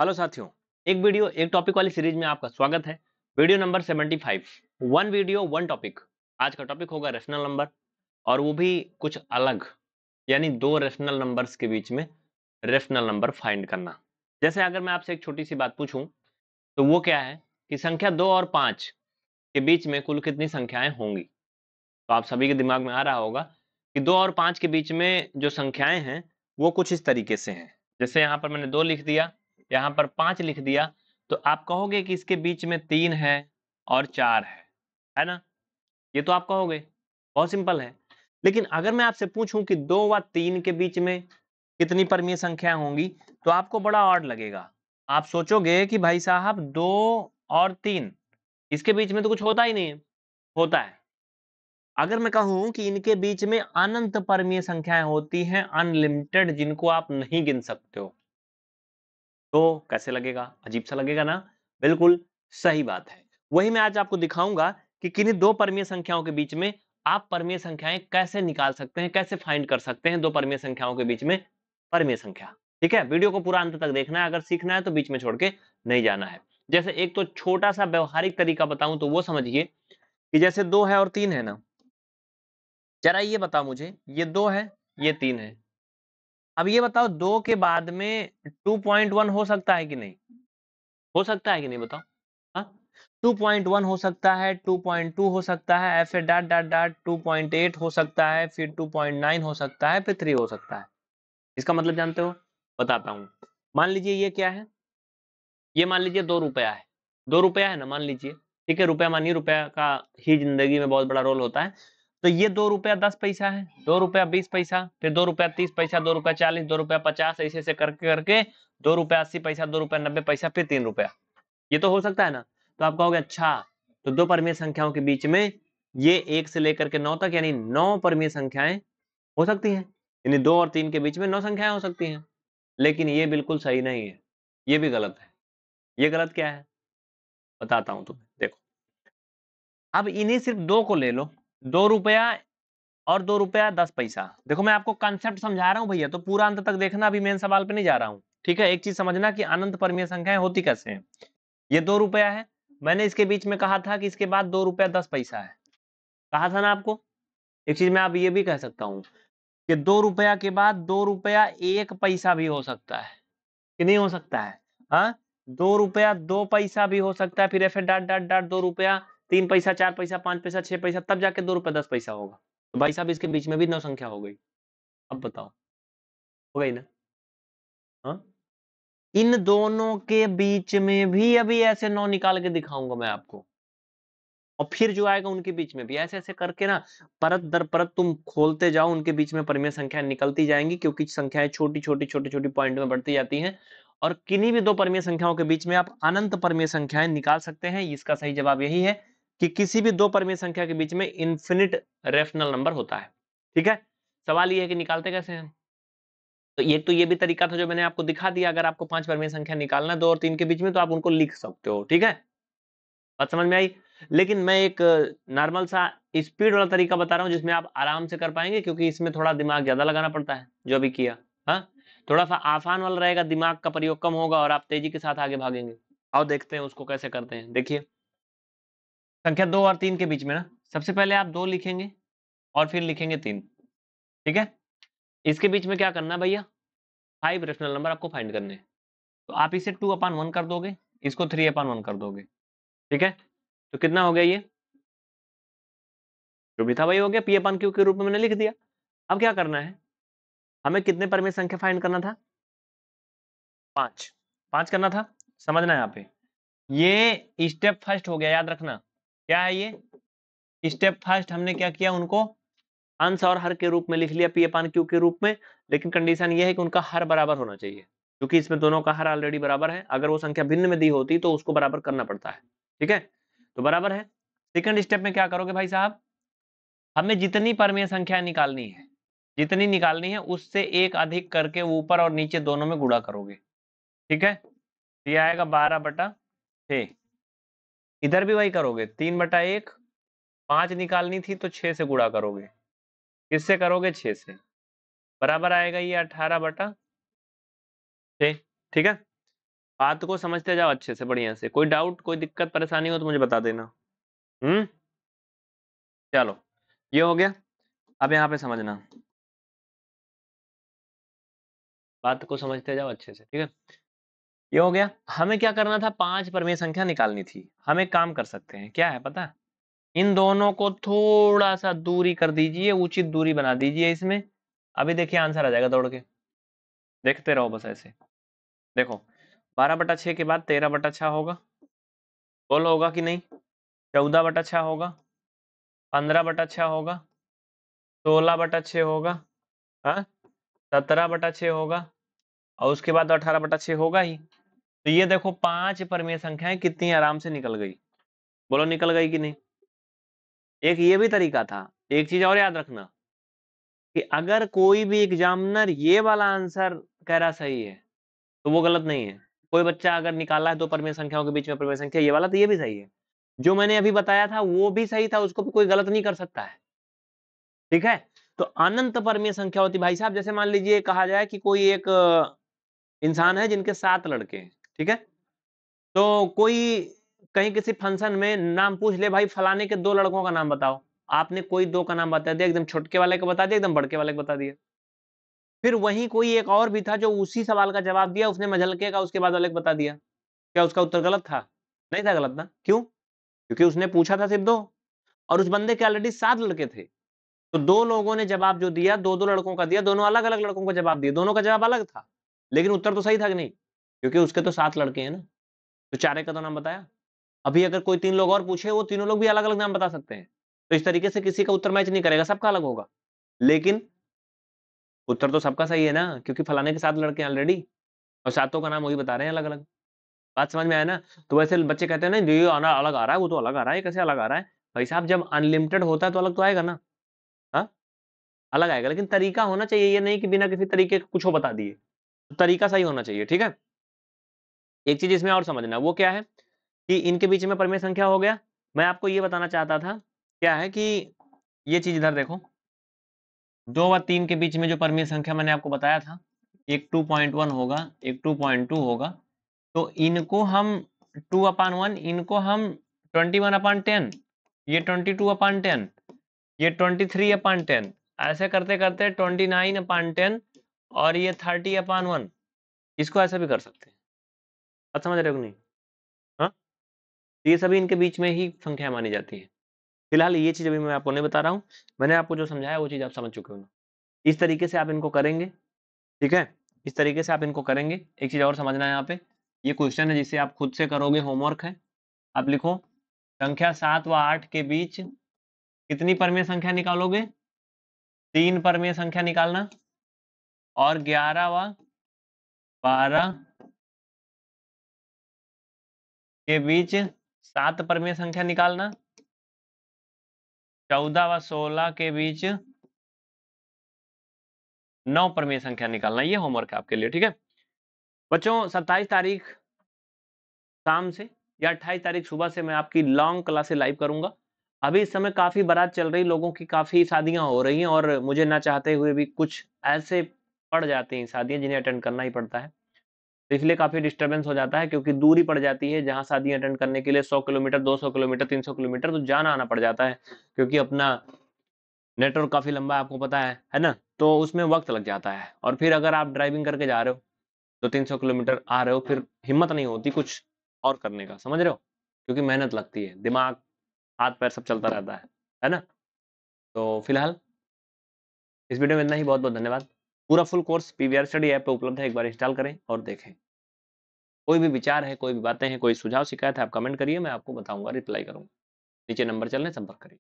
Hello साथियों एक video एक टॉपिक वाली सीरीज में आपका स्वागत है video number 75 one video one topic आज का टॉपिक होगा रेशनल नंबर और वो भी कुछ अलग यानी दो रेशनल नंबर्स के बीच में रेशनल नंबर फाइंड करना जैसे अगर मैं आपसे एक छोटी सी बात पूछूं तो वो क्या है कि संख्या दो और पाँच के बीच में कुल कितनी संख्याएं होंगी तो आप सभी के दिमाग में आ रहा होगा कि दो और पाँच के बीच में जो संख्याएं हैं वो कुछ इस तरीके से हैं जैसे यहाँ पर मैंने दो लिख दिया यहाँ पर पांच लिख दिया तो आप कहोगे कि इसके बीच में तीन है और चार है है ना ये तो आप कहोगे बहुत सिंपल है लेकिन अगर मैं आपसे पूछूं कि दो व तीन के बीच में कितनी परमीय संख्या होंगी तो आपको बड़ा ऑर्ड लगेगा आप सोचोगे कि भाई साहब दो और तीन इसके बीच में तो कुछ होता ही नहीं है होता है अगर मैं कहूं कि इनके बीच में अनंत परमीय संख्याएं होती हैं अनलिमिटेड जिनको आप नहीं गिन सकते हो तो कैसे लगेगा अजीब सा लगेगा ना बिल्कुल सही बात है वही मैं आज आपको दिखाऊंगा कि किन्हीं दो परमीय संख्याओं के बीच में आप परमीय संख्याएं कैसे निकाल सकते हैं कैसे फाइंड कर सकते हैं दो परमीय संख्याओं के बीच में परमीय संख्या ठीक है वीडियो को पूरा अंत तक देखना है अगर सीखना है तो बीच में छोड़ के नहीं जाना है जैसे एक तो छोटा सा व्यवहारिक तरीका बताऊं तो वो समझिए कि जैसे दो है और तीन है ना जरा ये बताओ मुझे ये दो है ये तीन है अब ये बताओ दो के बाद में टू पॉइंट वन हो सकता है कि नहीं हो सकता है कि नहीं बताओ हाँ? टू पॉइंट वन हो सकता है टू पॉइंट टू हो सकता है A dot dot dot two point eight हो सकता है फिर टू पॉइंट नाइन हो सकता है फिर थ्री हो सकता है इसका मतलब जानते हो बताता हूँ मान लीजिए ये क्या है ये मान लीजिए दो रुपया है दो रुपया है ना मान लीजिए ठीक है रुपया मानिए रुपया का ही जिंदगी में बहुत बड़ा रोल होता है तो ये दो रुपया दस पैसा है दो रुपया बीस पैसा फिर दो रुपया तीस पैसा दो रुपया चालीस दो रुपया पचास ऐसे ऐसे करके करके दो रुपया अस्सी पैसा दो रुपया नब्बे पैसा फिर तीन रुपया ये तो हो सकता है ना तो आप कहोगे अच्छा तो दो परमीय संख्याओं के बीच में ये एक से लेकर के नौ तक यानी नौ परमीय संख्याएं हो सकती है यानी दो और तीन के बीच में नौ संख्याएं हो सकती है लेकिन ये बिल्कुल सही नहीं है ये भी गलत है ये गलत क्या है बताता हूं तुम्हें देखो अब इन्हीं सिर्फ दो को ले लो दो रुपया और दो रुपया दस पैसा देखो मैं आपको कंसेप्ट समझा रहा हूँ भैया तो पूरा अंत तक देखना अभी मेन सवाल पे नहीं जा रहा हूँ ठीक है एक चीज समझना कि अनंत परमीय संख्याएं होती कैसे हैं ये दो रुपया है मैंने इसके बीच में कहा था कि इसके बाद दो रुपया दस पैसा है कहा था ना आपको एक चीज मैं आप ये भी कह सकता हूँ कि दो रुपया के बाद दो रुपया एक पैसा भी हो सकता है कि नहीं हो सकता है हा? दो रुपया दो पैसा भी हो सकता है फिर ऐसे डाट डाट डाट दो रुपया तीन पैसा चार पैसा पांच पैसा छह पैसा तब जाके दो रुपये दस पैसा होगा तो भाई साहब इसके बीच में भी नौ संख्या हो गई अब बताओ हो गई ना हाँ इन दोनों के बीच में भी अभी ऐसे नौ निकाल के दिखाऊंगा मैं आपको और फिर जो आएगा उनके बीच में भी ऐसे ऐसे करके ना परत दर परत तुम खोलते जाओ उनके बीच में परिमेय संख्या निकलती जाएंगी क्योंकि संख्याएं छोटी छोटी छोटी छोटी पॉइंट में बढ़ती जाती हैं और किन्हीं भी दो परिमेय संख्याओं के बीच में आप अनंत परिमेय संख्याएं निकाल सकते हैं इसका सही जवाब यही है कि किसी भी दो परिमित संख्या के बीच में इन्फिनिट रेफनल नंबर होता है ठीक है सवाल ये है कि निकालते कैसे हैं तो एक तो ये भी तरीका था जो मैंने आपको दिखा दिया अगर आपको पांच परमीय संख्या निकालना दो और तीन के बीच में तो आप उनको लिख सकते हो ठीक है बात समझ में आई लेकिन मैं एक नॉर्मल सा स्पीड वाला तरीका बता रहा हूँ जिसमें आप आराम से कर पाएंगे क्योंकि इसमें थोड़ा दिमाग ज्यादा लगाना पड़ता है जो भी किया हाँ थोड़ा सा आसान वाला रहेगा दिमाग का प्रयोग कम होगा और आप तेजी के साथ आगे भागेंगे आओ देखते हैं उसको कैसे करते हैं देखिए संख्या दो और तीन के बीच में ना सबसे पहले आप दो लिखेंगे और फिर लिखेंगे तीन ठीक है इसके बीच में क्या करना भैया फाइव रेशनल नंबर आपको फाइंड करने तो आप इसे टू अपान वन कर दोगे इसको थ्री अपान वन कर दोगे ठीक है तो कितना हो गया ये जो भी था वही हो गया पी अपान क्यू के रूप में मैंने लिख दिया अब क्या करना है हमें कितने परमेय संख्या फाइंड करना था पांच पांच करना था समझना है यहाँ पे ये स्टेप फर्स्ट हो गया याद रखना क्या है ये स्टेप फर्स्ट हमने क्या किया उनको अंश और हर के रूप में लिख लिया पी अपान क्यू के रूप में लेकिन कंडीशन ये है कि उनका हर बराबर होना चाहिए क्योंकि इसमें दोनों का हर ऑलरेडी बराबर है अगर वो संख्या भिन्न में दी होती तो उसको बराबर करना पड़ता है ठीक है तो बराबर है सेकंड स्टेप में क्या करोगे भाई साहब हमें जितनी परमीय संख्या निकालनी है जितनी निकालनी है उससे एक अधिक करके ऊपर और नीचे दोनों में गुड़ा करोगे ठीक है यह आएगा बारह बटा छ इधर भी वही करोगे तीन बटा एक पांच निकालनी थी तो छह से गुड़ा करोगे किससे करोगे छह से बराबर आएगा ये अठारह बटा ठीक है बात को समझते जाओ अच्छे से बढ़िया से कोई डाउट कोई दिक्कत परेशानी हो तो मुझे बता देना हम्म चलो ये हो गया अब यहाँ पे समझना बात को समझते जाओ अच्छे से ठीक है ये हो गया हमें क्या करना था पांच परमेय संख्या निकालनी थी हम एक काम कर सकते हैं क्या है पता इन दोनों को थोड़ा सा दूरी कर दीजिए उचित दूरी बना दीजिए इसमें अभी देखिए आंसर आ जाएगा दौड़ के देखते रहो बस ऐसे देखो बारह बटा छः के बाद तेरह बटा छः होगा बोलो होगा कि नहीं चौदह बटा छः होगा पंद्रह बटा छः होगा सोलह बटा छः होगा हाँ सत्रह बटा छः होगा और उसके बाद अठारह बटा छः होगा ही तो ये देखो पांच परमीय संख्याएं कितनी आराम से निकल गई बोलो निकल गई कि नहीं एक ये भी तरीका था एक चीज और याद रखना कि अगर कोई भी एग्जामिनर ये वाला आंसर कह रहा सही है तो वो गलत नहीं है कोई बच्चा अगर निकाला है दो तो परमेय संख्याओं के बीच में परमेय संख्या ये वाला तो ये भी सही है जो मैंने अभी बताया था वो भी सही था उसको कोई गलत नहीं कर सकता है ठीक है तो अनंत परमेय संख्या होती भाई साहब जैसे मान लीजिए कहा जाए कि कोई एक इंसान है जिनके सात लड़के हैं ठीक है तो कोई कहीं किसी फंक्शन में नाम पूछ ले भाई फलाने के दो लड़कों का नाम बताओ आपने कोई दो का नाम बता दिया एकदम छोटके वाले का बता दिया एकदम बड़के वाले का बता दिया फिर वहीं कोई एक और भी था जो उसी सवाल का जवाब दिया उसने मझलके का उसके बाद वाले को बता दिया क्या उसका उत्तर गलत था नहीं था गलत ना क्यों क्योंकि उसने पूछा था सिर्फ दो और उस बंदे के ऑलरेडी सात लड़के थे तो दो लोगों ने जवाब जो दिया दो दो लड़कों का दिया दोनों अलग अलग लड़कों को जवाब दिया दोनों का जवाब अलग था लेकिन उत्तर तो सही था कि नहीं क्योंकि उसके तो सात लड़के हैं ना तो चारे का तो नाम बताया अभी अगर कोई तीन लोग और पूछे वो तीनों लोग भी अलग अलग नाम बता सकते हैं तो इस तरीके से किसी का उत्तर मैच नहीं करेगा सबका अलग होगा लेकिन उत्तर तो सबका सही है ना क्योंकि फलाने के साथ लड़के ऑलरेडी और सातों का नाम वही बता रहे हैं अलग अलग बात समझ में आया ना तो वैसे बच्चे कहते हैं ना ये आना अलग आ रहा है वो तो अलग आ रहा है कैसे अलग आ रहा है भाई साहब जब अनलिमिटेड होता है तो अलग तो आएगा ना हाँ अलग आएगा लेकिन तरीका होना चाहिए ये नहीं कि बिना किसी तरीके कुछ हो बता दिए तरीका सही होना चाहिए ठीक है एक चीज इसमें और समझना वो क्या है कि इनके बीच में परमेय संख्या हो गया मैं आपको ये बताना चाहता था क्या है कि ये चीज इधर देखो दो व तीन के बीच में जो परमेय संख्या मैंने आपको बताया था एक वन होगा एक टू होगा तो इनको हम टू अपान वन इनको हम ट्वेंटी वन अपान टेन ये ट्वेंटी टू अपान टेन ये ट्वेंटी थ्री अपान टेन ऐसे करते करते ट्वेंटी नाइन अपान टेन और ये थर्टी अपान वन इसको ऐसा भी कर सकते हैं समझ रहे हो नहीं हाँ तो ये सभी इनके बीच में ही संख्या मानी जाती है फिलहाल ये चीज़ अभी मैं आपको नहीं बता रहा हूँ मैंने आपको जो समझाया वो चीज़ आप समझ चुके हो ना इस तरीके से आप इनको करेंगे ठीक है इस तरीके से आप इनको करेंगे एक चीज़ और समझना है यहाँ पे ये क्वेश्चन है जिसे आप खुद से करोगे होमवर्क है आप लिखो संख्या सात व आठ के बीच कितनी परमेय संख्या निकालोगे तीन परमेय संख्या निकालना और व बारह के बीच सात परमीय संख्या निकालना चौदह व सोलह के बीच नौ परमीय संख्या निकालना ये होमवर्क है आपके लिए ठीक है बच्चों सत्ताईस तारीख शाम से या अट्ठाईस तारीख सुबह से मैं आपकी लॉन्ग क्लासे लाइव करूंगा अभी इस समय काफी बारात चल रही लोगों की काफी शादियां हो रही हैं और मुझे ना चाहते हुए भी कुछ ऐसे पड़ जाती हैं शादियाँ जिन्हें अटेंड करना ही पड़ता है तो इसलिए काफ़ी डिस्टर्बेंस हो जाता है क्योंकि दूरी पड़ जाती है जहाँ शादी अटेंड करने के लिए 100 किलोमीटर 200 किलोमीटर 300 किलोमीटर तो जाना आना पड़ जाता है क्योंकि अपना नेटवर्क काफ़ी लंबा है आपको पता है है ना तो उसमें वक्त लग जाता है और फिर अगर आप ड्राइविंग करके जा रहे हो तो 300 किलोमीटर आ रहे हो फिर हिम्मत नहीं होती कुछ और करने का समझ रहे हो क्योंकि मेहनत लगती है दिमाग हाथ पैर सब चलता रहता है है ना तो फिलहाल इस वीडियो में इतना ही बहुत बहुत धन्यवाद पूरा full course PVR study app पर उपलब्ध है एक बार इंस्टॉल करें और देखें कोई भी विचार है कोई भी बातें हैं कोई सुझाव शिकायत है आप कमेंट करिए मैं आपको बताऊंगा रिप्लाई करूंगा नीचे नंबर चलने संपर्क करिए